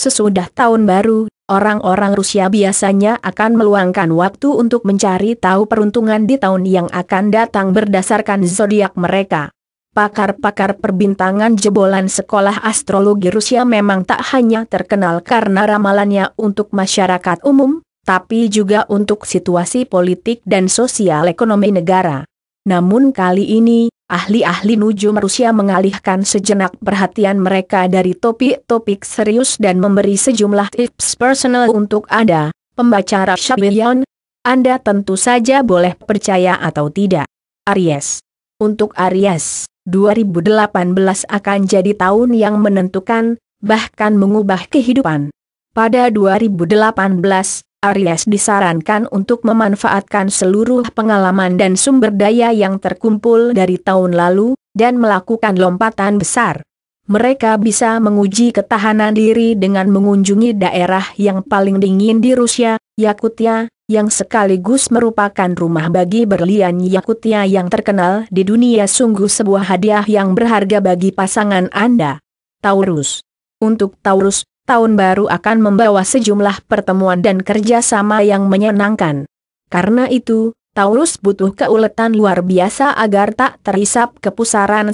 Sesudah tahun baru, orang-orang Rusia biasanya akan meluangkan waktu untuk mencari tahu peruntungan di tahun yang akan datang berdasarkan zodiak mereka. Pakar-pakar perbintangan jebolan sekolah astrologi Rusia memang tak hanya terkenal karena ramalannya untuk masyarakat umum, tapi juga untuk situasi politik dan sosial ekonomi negara. Namun kali ini, ahli-ahli nuju Rusia mengalihkan sejenak perhatian mereka dari topik-topik serius dan memberi sejumlah tips personal untuk Anda, pembaca Rashad William. Anda tentu saja boleh percaya atau tidak. Aries. Untuk Aries, 2018 akan jadi tahun yang menentukan, bahkan mengubah kehidupan. Pada 2018, Aries disarankan untuk memanfaatkan seluruh pengalaman dan sumber daya yang terkumpul dari tahun lalu, dan melakukan lompatan besar. Mereka bisa menguji ketahanan diri dengan mengunjungi daerah yang paling dingin di Rusia, Yakutia, yang sekaligus merupakan rumah bagi berlian Yakutia yang terkenal di dunia sungguh sebuah hadiah yang berharga bagi pasangan Anda. Taurus Untuk Taurus, tahun baru akan membawa sejumlah pertemuan dan kerjasama yang menyenangkan. Karena itu, Taurus butuh keuletan luar biasa agar tak terhisap ke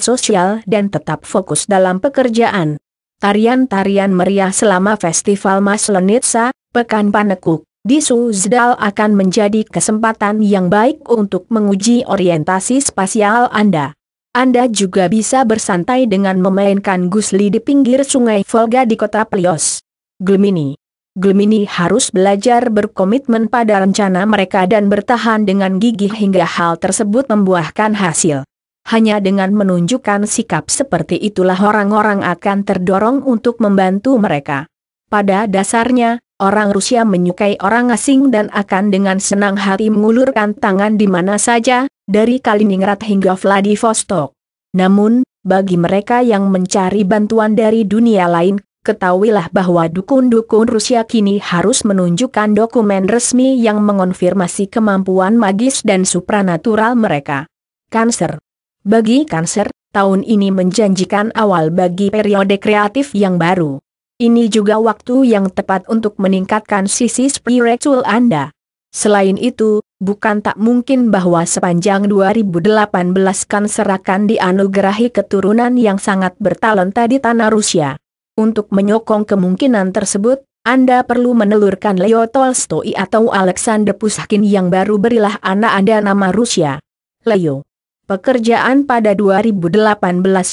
sosial dan tetap fokus dalam pekerjaan. Tarian-tarian meriah selama Festival Maslenitsa, Pekan Panekuk, di Suzdal akan menjadi kesempatan yang baik untuk menguji orientasi spasial Anda. Anda juga bisa bersantai dengan memainkan gusli di pinggir sungai Volga di kota Plios. Glemini. Glemini harus belajar berkomitmen pada rencana mereka dan bertahan dengan gigih hingga hal tersebut membuahkan hasil. Hanya dengan menunjukkan sikap seperti itulah orang-orang akan terdorong untuk membantu mereka. Pada dasarnya, Orang Rusia menyukai orang asing dan akan dengan senang hati mengulurkan tangan di mana saja, dari Kaliningrad hingga Vladivostok. Namun, bagi mereka yang mencari bantuan dari dunia lain, ketahuilah bahwa dukun-dukun Rusia kini harus menunjukkan dokumen resmi yang mengonfirmasi kemampuan magis dan supranatural mereka. Kanser Bagi kanser, tahun ini menjanjikan awal bagi periode kreatif yang baru. Ini juga waktu yang tepat untuk meningkatkan sisi spiritual Anda. Selain itu, bukan tak mungkin bahwa sepanjang 2018 kan akan dianugerahi keturunan yang sangat bertalenta di tanah Rusia. Untuk menyokong kemungkinan tersebut, Anda perlu menelurkan Leo Tolstoy atau Alexander Pushkin yang baru berilah anak Anda nama Rusia. Leo Pekerjaan pada 2018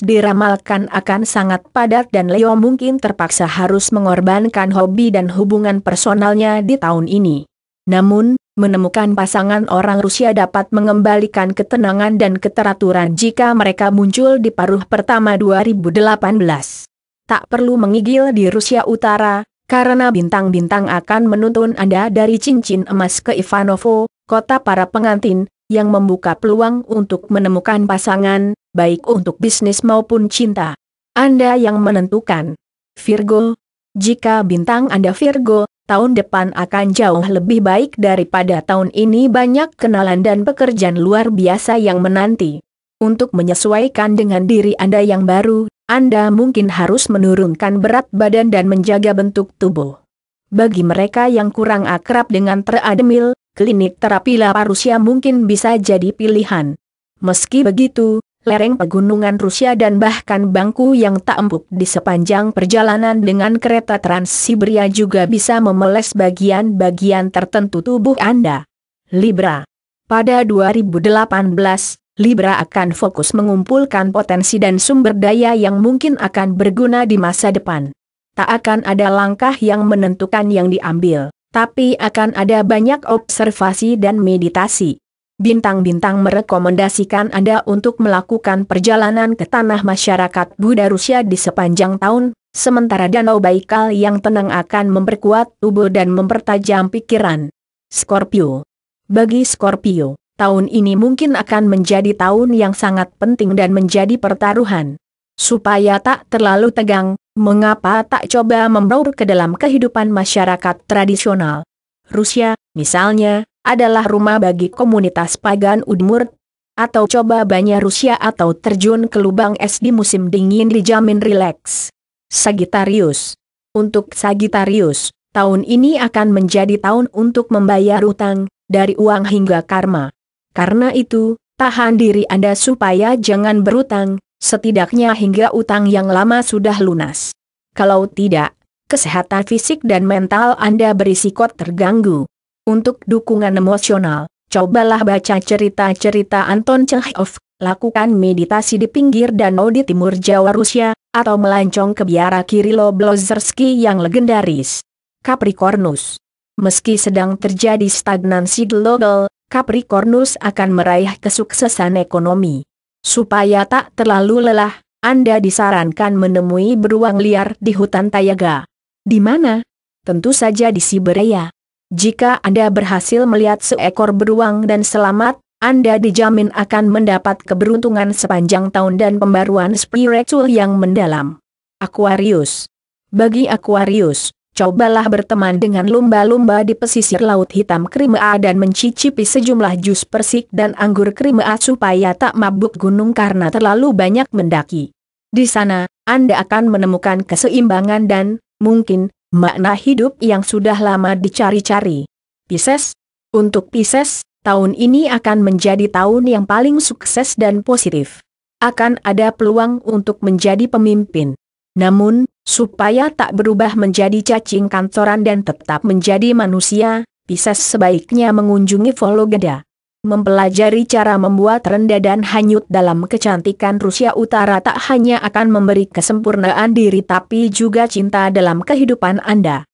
diramalkan akan sangat padat dan Leo mungkin terpaksa harus mengorbankan hobi dan hubungan personalnya di tahun ini. Namun, menemukan pasangan orang Rusia dapat mengembalikan ketenangan dan keteraturan jika mereka muncul di paruh pertama 2018. Tak perlu mengigil di Rusia Utara, karena bintang-bintang akan menuntun Anda dari cincin emas ke Ivanovo, kota para pengantin, yang membuka peluang untuk menemukan pasangan, baik untuk bisnis maupun cinta. Anda yang menentukan. Virgo, jika bintang Anda Virgo, tahun depan akan jauh lebih baik daripada tahun ini banyak kenalan dan pekerjaan luar biasa yang menanti. Untuk menyesuaikan dengan diri Anda yang baru, Anda mungkin harus menurunkan berat badan dan menjaga bentuk tubuh. Bagi mereka yang kurang akrab dengan treadmill, klinik terapi lapar Rusia mungkin bisa jadi pilihan. Meski begitu, lereng pegunungan Rusia dan bahkan bangku yang tak empuk di sepanjang perjalanan dengan kereta Trans-Siberia juga bisa memeles bagian-bagian tertentu tubuh Anda. Libra Pada 2018, Libra akan fokus mengumpulkan potensi dan sumber daya yang mungkin akan berguna di masa depan. Tak akan ada langkah yang menentukan yang diambil tapi akan ada banyak observasi dan meditasi. Bintang-bintang merekomendasikan Anda untuk melakukan perjalanan ke tanah masyarakat Buddha Rusia di sepanjang tahun, sementara Danau Baikal yang tenang akan memperkuat tubuh dan mempertajam pikiran. Scorpio Bagi Scorpio, tahun ini mungkin akan menjadi tahun yang sangat penting dan menjadi pertaruhan. Supaya tak terlalu tegang, mengapa tak coba membaur ke dalam kehidupan masyarakat tradisional? Rusia, misalnya, adalah rumah bagi komunitas pagan Udmurt, atau coba banyak Rusia atau terjun ke lubang es di musim dingin dijamin rileks. Sagitarius. Untuk Sagittarius, tahun ini akan menjadi tahun untuk membayar utang, dari uang hingga karma. Karena itu, tahan diri Anda supaya jangan berutang, setidaknya hingga utang yang lama sudah lunas. Kalau tidak, kesehatan fisik dan mental Anda berisiko terganggu. Untuk dukungan emosional, cobalah baca cerita-cerita Anton Chekhov, lakukan meditasi di pinggir danau di timur Jawa Rusia, atau melancong ke biara Kirilo Blozerski yang legendaris. Capricornus Meski sedang terjadi stagnansi global, Capricornus akan meraih kesuksesan ekonomi. Supaya tak terlalu lelah, Anda disarankan menemui beruang liar di hutan Tayaga. Di mana? Tentu saja di Siberia. Jika Anda berhasil melihat seekor beruang dan selamat, Anda dijamin akan mendapat keberuntungan sepanjang tahun dan pembaruan spiritual yang mendalam. Aquarius Bagi Aquarius, cobalah berteman dengan lumba-lumba di pesisir Laut Hitam krimea dan mencicipi sejumlah jus persik dan anggur krimea supaya tak mabuk gunung karena terlalu banyak mendaki. Di sana, Anda akan menemukan keseimbangan dan, mungkin, makna hidup yang sudah lama dicari-cari. Pisces Untuk Pisces, tahun ini akan menjadi tahun yang paling sukses dan positif. Akan ada peluang untuk menjadi pemimpin. Namun, supaya tak berubah menjadi cacing kantoran dan tetap menjadi manusia, Pisces sebaiknya mengunjungi Vologda. Mempelajari cara membuat rendah dan hanyut dalam kecantikan Rusia Utara tak hanya akan memberi kesempurnaan diri tapi juga cinta dalam kehidupan Anda.